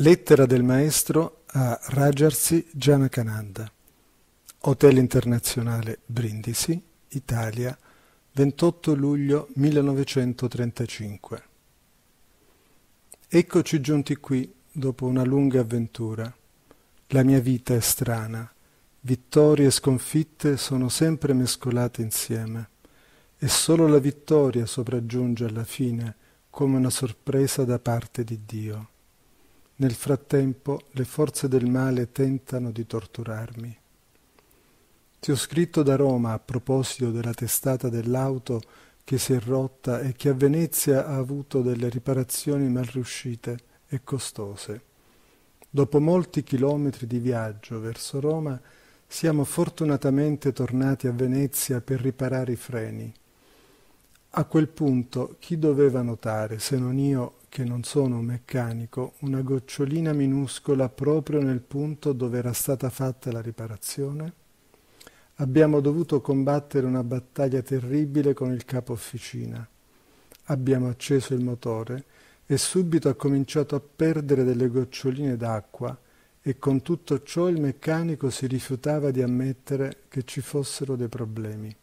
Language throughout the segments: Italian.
Lettera del maestro a Rajarsi Janakananda. Hotel Internazionale Brindisi, Italia, 28 luglio 1935. Eccoci giunti qui dopo una lunga avventura. La mia vita è strana. Vittorie e sconfitte sono sempre mescolate insieme e solo la vittoria sopraggiunge alla fine come una sorpresa da parte di Dio. Nel frattempo le forze del male tentano di torturarmi. Ti ho scritto da Roma a proposito della testata dell'auto che si è rotta e che a Venezia ha avuto delle riparazioni mal riuscite e costose. Dopo molti chilometri di viaggio verso Roma, siamo fortunatamente tornati a Venezia per riparare i freni. A quel punto chi doveva notare, se non io, che non sono un meccanico, una gocciolina minuscola proprio nel punto dove era stata fatta la riparazione, abbiamo dovuto combattere una battaglia terribile con il capo officina. Abbiamo acceso il motore e subito ha cominciato a perdere delle goccioline d'acqua e con tutto ciò il meccanico si rifiutava di ammettere che ci fossero dei problemi.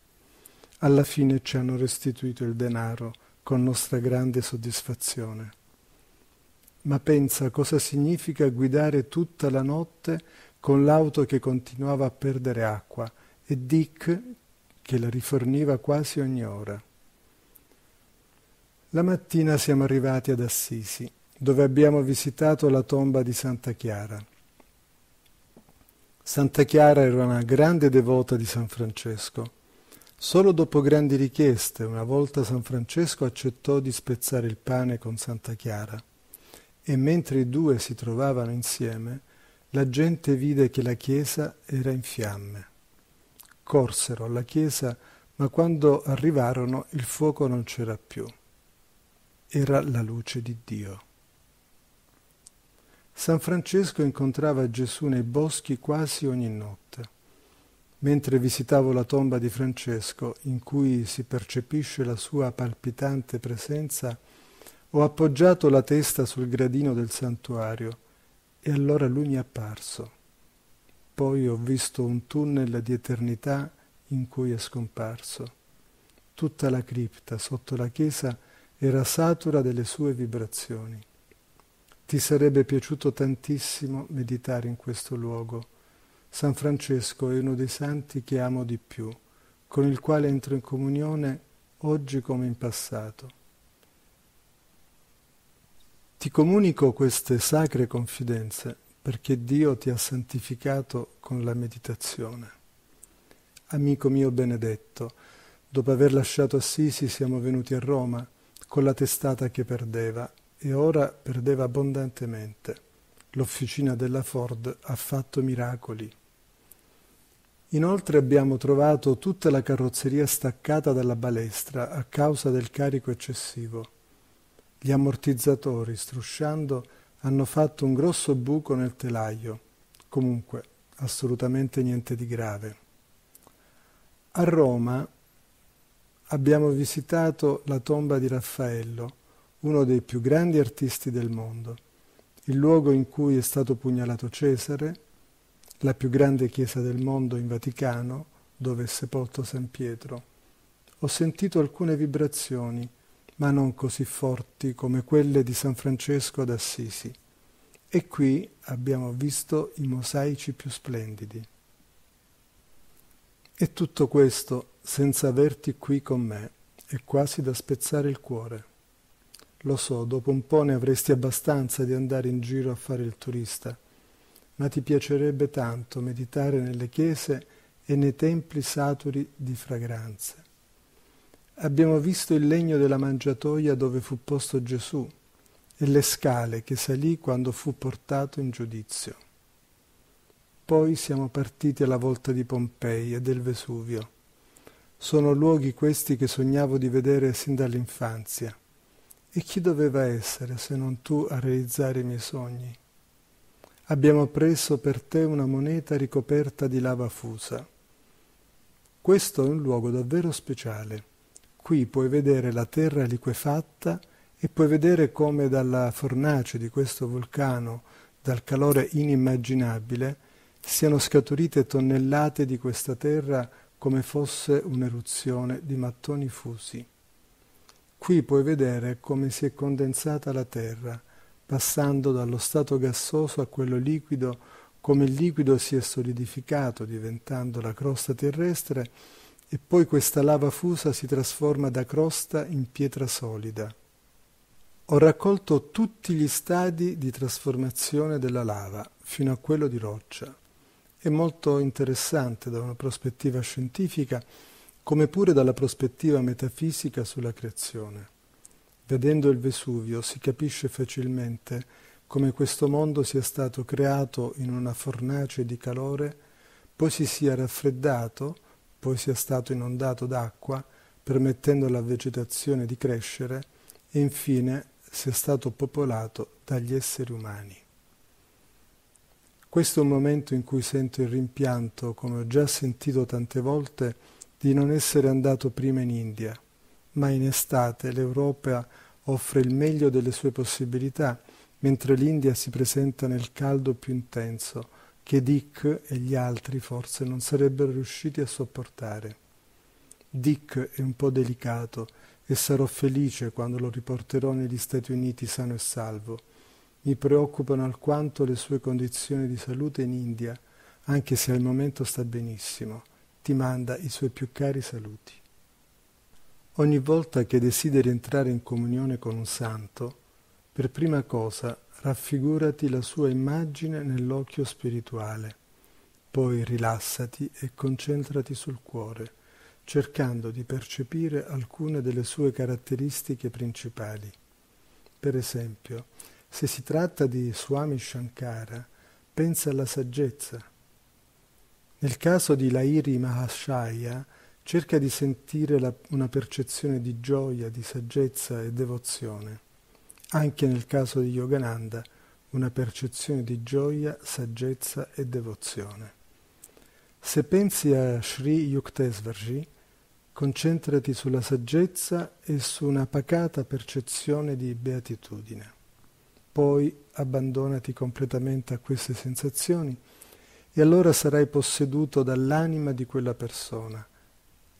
Alla fine ci hanno restituito il denaro con nostra grande soddisfazione ma pensa cosa significa guidare tutta la notte con l'auto che continuava a perdere acqua e Dick che la riforniva quasi ogni ora. La mattina siamo arrivati ad Assisi, dove abbiamo visitato la tomba di Santa Chiara. Santa Chiara era una grande devota di San Francesco. Solo dopo grandi richieste, una volta San Francesco accettò di spezzare il pane con Santa Chiara e mentre i due si trovavano insieme, la gente vide che la chiesa era in fiamme. Corsero alla chiesa, ma quando arrivarono il fuoco non c'era più. Era la luce di Dio. San Francesco incontrava Gesù nei boschi quasi ogni notte. Mentre visitavo la tomba di Francesco, in cui si percepisce la sua palpitante presenza, ho appoggiato la testa sul gradino del santuario e allora lui mi è apparso. Poi ho visto un tunnel di eternità in cui è scomparso. Tutta la cripta sotto la chiesa era satura delle sue vibrazioni. Ti sarebbe piaciuto tantissimo meditare in questo luogo. San Francesco è uno dei santi che amo di più, con il quale entro in comunione oggi come in passato. Ti comunico queste sacre confidenze perché Dio ti ha santificato con la meditazione. Amico mio benedetto, dopo aver lasciato Assisi siamo venuti a Roma con la testata che perdeva e ora perdeva abbondantemente. L'officina della Ford ha fatto miracoli. Inoltre abbiamo trovato tutta la carrozzeria staccata dalla balestra a causa del carico eccessivo gli ammortizzatori, strusciando, hanno fatto un grosso buco nel telaio. Comunque, assolutamente niente di grave. A Roma abbiamo visitato la tomba di Raffaello, uno dei più grandi artisti del mondo, il luogo in cui è stato pugnalato Cesare, la più grande chiesa del mondo in Vaticano, dove è sepolto San Pietro. Ho sentito alcune vibrazioni ma non così forti come quelle di San Francesco d'Assisi. E qui abbiamo visto i mosaici più splendidi. E tutto questo senza averti qui con me è quasi da spezzare il cuore. Lo so, dopo un po' ne avresti abbastanza di andare in giro a fare il turista, ma ti piacerebbe tanto meditare nelle chiese e nei templi saturi di fragranze abbiamo visto il legno della mangiatoia dove fu posto Gesù e le scale che salì quando fu portato in giudizio. Poi siamo partiti alla volta di Pompei e del Vesuvio. Sono luoghi questi che sognavo di vedere sin dall'infanzia. E chi doveva essere se non tu a realizzare i miei sogni? Abbiamo preso per te una moneta ricoperta di lava fusa. Questo è un luogo davvero speciale Qui puoi vedere la terra liquefatta e puoi vedere come dalla fornace di questo vulcano, dal calore inimmaginabile, siano scaturite tonnellate di questa terra come fosse un'eruzione di mattoni fusi. Qui puoi vedere come si è condensata la terra, passando dallo stato gassoso a quello liquido, come il liquido si è solidificato diventando la crosta terrestre e poi questa lava fusa si trasforma da crosta in pietra solida. Ho raccolto tutti gli stadi di trasformazione della lava fino a quello di roccia. È molto interessante da una prospettiva scientifica come pure dalla prospettiva metafisica sulla creazione. Vedendo il Vesuvio si capisce facilmente come questo mondo sia stato creato in una fornace di calore, poi si sia raffreddato poi sia stato inondato d'acqua, permettendo alla vegetazione di crescere, e infine sia stato popolato dagli esseri umani. Questo è un momento in cui sento il rimpianto, come ho già sentito tante volte, di non essere andato prima in India, ma in estate l'Europa offre il meglio delle sue possibilità, mentre l'India si presenta nel caldo più intenso, che Dick e gli altri forse non sarebbero riusciti a sopportare. Dick è un po' delicato e sarò felice quando lo riporterò negli Stati Uniti sano e salvo. Mi preoccupano alquanto le sue condizioni di salute in India, anche se al momento sta benissimo. Ti manda i suoi più cari saluti. Ogni volta che desideri entrare in comunione con un santo, per prima cosa, raffigurati la sua immagine nell'occhio spirituale, poi rilassati e concentrati sul cuore, cercando di percepire alcune delle sue caratteristiche principali. Per esempio, se si tratta di Swami Shankara, pensa alla saggezza. Nel caso di Lairi Mahashaya, cerca di sentire la, una percezione di gioia, di saggezza e devozione anche nel caso di Yogananda, una percezione di gioia, saggezza e devozione. Se pensi a Sri Yuktesvarji, concentrati sulla saggezza e su una pacata percezione di beatitudine. Poi abbandonati completamente a queste sensazioni e allora sarai posseduto dall'anima di quella persona.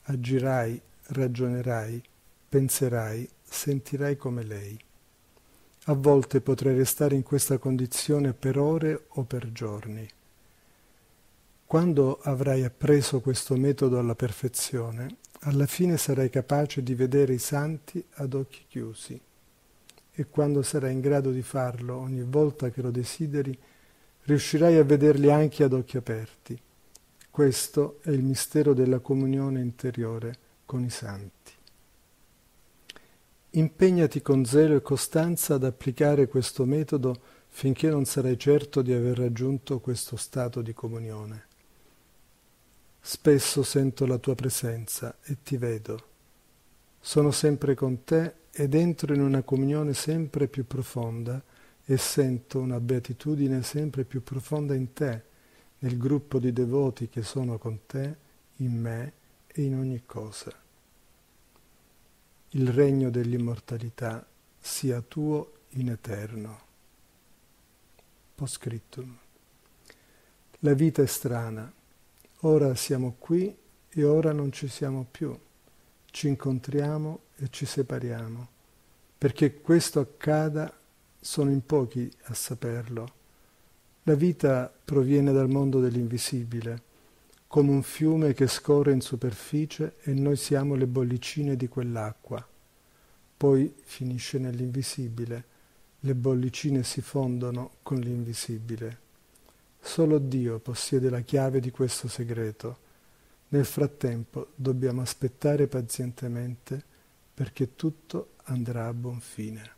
Agirai, ragionerai, penserai, sentirai come lei. A volte potrei restare in questa condizione per ore o per giorni. Quando avrai appreso questo metodo alla perfezione, alla fine sarai capace di vedere i santi ad occhi chiusi e quando sarai in grado di farlo ogni volta che lo desideri, riuscirai a vederli anche ad occhi aperti. Questo è il mistero della comunione interiore con i santi. Impegnati con zelo e costanza ad applicare questo metodo finché non sarai certo di aver raggiunto questo stato di comunione. Spesso sento la tua presenza e ti vedo. Sono sempre con te ed entro in una comunione sempre più profonda e sento una beatitudine sempre più profonda in te, nel gruppo di devoti che sono con te, in me e in ogni cosa il regno dell'immortalità sia tuo in eterno. Postscriptum. La vita è strana, ora siamo qui e ora non ci siamo più, ci incontriamo e ci separiamo. Perché questo accada sono in pochi a saperlo. La vita proviene dal mondo dell'invisibile come un fiume che scorre in superficie e noi siamo le bollicine di quell'acqua. Poi finisce nell'invisibile, le bollicine si fondono con l'invisibile. Solo Dio possiede la chiave di questo segreto. Nel frattempo dobbiamo aspettare pazientemente perché tutto andrà a buon fine.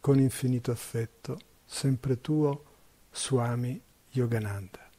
Con infinito affetto, sempre tuo, Swami Yogananda.